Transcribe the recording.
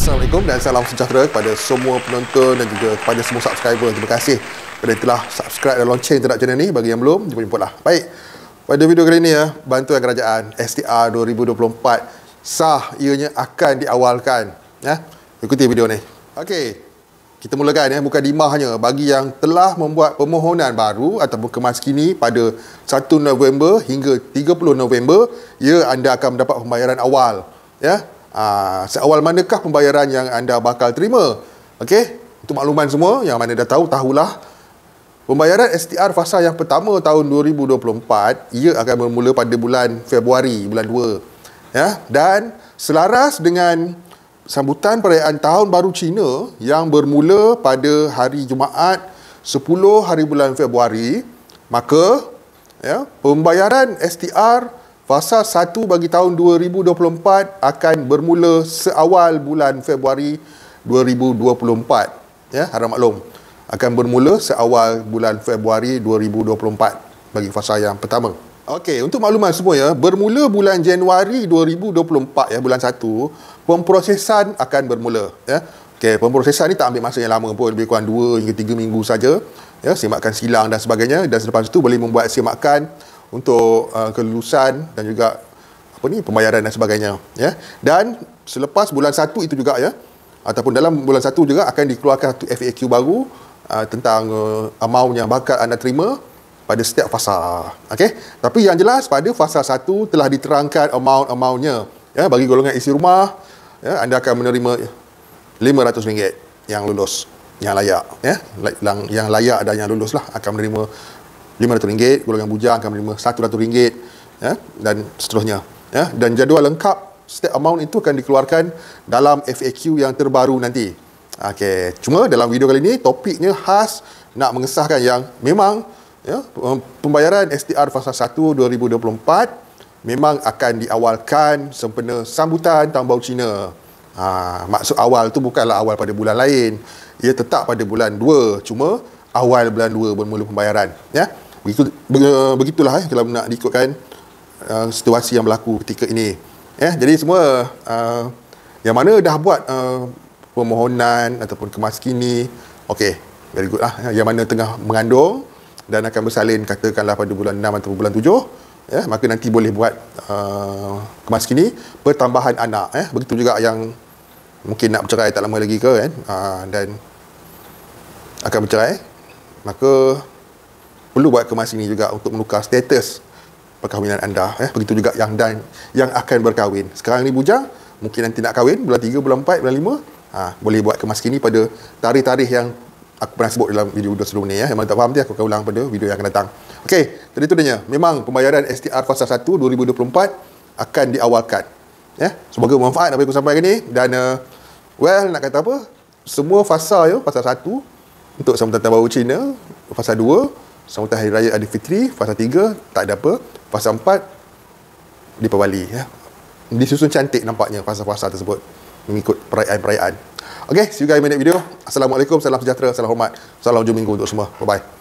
Assalamualaikum dan salam sejahtera kepada semua penonton dan juga kepada semua subscriber. Terima kasih kepada telah subscribe dan lonceng terhadap channel ni. Bagi yang belum, jumpa-jumpa lah. Baik, pada video kali ini ya, bantuan kerajaan STR 2024 sah ianya akan diawalkan. Ya, ikuti video ni. Okey, kita mulakan ya, bukan dimahnya. Bagi yang telah membuat permohonan baru ataupun kemas kini pada 1 November hingga 30 November, ya anda akan mendapat pembayaran awal. Ya, Ah, seawal manakah pembayaran yang anda bakal terima. Okey, untuk makluman semua yang mana dah tahu tahulah pembayaran STR fasa yang pertama tahun 2024 ia akan bermula pada bulan Februari bulan 2. Ya, dan selaras dengan sambutan perayaan tahun baru Cina yang bermula pada hari Jumaat 10 hari bulan Februari, maka ya, pembayaran STR Fasa 1 bagi tahun 2024 akan bermula seawal bulan Februari 2024. Ya, harap maklum. Akan bermula seawal bulan Februari 2024 bagi fasa yang pertama. Okey, untuk makluman semua ya, bermula bulan Januari 2024 ya, bulan 1, pemprosesan akan bermula. Ya. Okey, pemprosesan ni tak ambil masa yang lama pun, lebih kurang 2 hingga 3 minggu saja. Ya, semakan silang dan sebagainya dan selepas itu boleh membuat semakan untuk uh, kelulusan dan juga apa ni pembayaran dan sebagainya ya dan selepas bulan 1 itu juga ya ataupun dalam bulan 1 juga akan dikeluarkan satu FAQ baru uh, tentang uh, amount yang bakal anda terima pada setiap fasa okey tapi yang jelas pada fasa 1 telah diterangkan amount-amountnya ya bagi golongan isi rumah ya anda akan menerima RM500 yang lulus yang layak ya yang yang layak dan yang lulus akan menerima RM500, golongan bujang akan menerima RM100 ya, dan seterusnya. Ya. Dan jadual lengkap setiap amount itu akan dikeluarkan dalam FAQ yang terbaru nanti. Okey, cuma dalam video kali ini topiknya khas nak mengesahkan yang memang ya, pembayaran STR fasa 1 2024 memang akan diawalkan sempena sambutan tahun baru Cina. Ha, maksud awal tu bukanlah awal pada bulan lain. Ia tetap pada bulan 2 cuma awal bulan 2 bermula pembayaran ya begitu begitulah eh kalau nak diikutkan uh, situasi yang berlaku ketika ini eh jadi semua uh, yang mana dah buat uh, permohonan ataupun kemas kini okey very good lah eh. yang mana tengah mengandung dan akan bersalin katakanlah pada bulan 6 atau bulan 7 ya eh, maka nanti boleh buat uh, kemas kini pertambahan anak eh begitu juga yang mungkin nak bercerai tak lama lagi ke kan uh, dan akan bercerai maka perlu buat kemas ini juga untuk menukar status perkahwinan anda ya. begitu juga yang dan yang akan berkahwin sekarang ni bujang mungkin nanti nak kahwin bulan 3 bulan 4 bulan 5 ha, boleh buat kemas ini pada tarikh-tarikh yang aku pernah sebut dalam video dah sebelum ni ya. yang tak faham dia aku akan ulang pada video yang akan datang ok jadi itu dia memang pembayaran STR fasa 1 2024 akan diawalkan ya. semoga bermanfaat apa yang aku sampaikan ni dan uh, well nak kata apa semua fasa ya, fasa 1 untuk sambutan tahun baru Cina fasa Sambutan Hari Raya Adi Fitri, fasa 3, tak ada apa. Fasa 4, Deepavali. Ya. Disusun cantik nampaknya fasa-fasa tersebut. Mengikut perayaan-perayaan. Okay, see you guys in my next video. Assalamualaikum, salam sejahtera, salam hormat. Salam hujung minggu untuk semua. Bye-bye.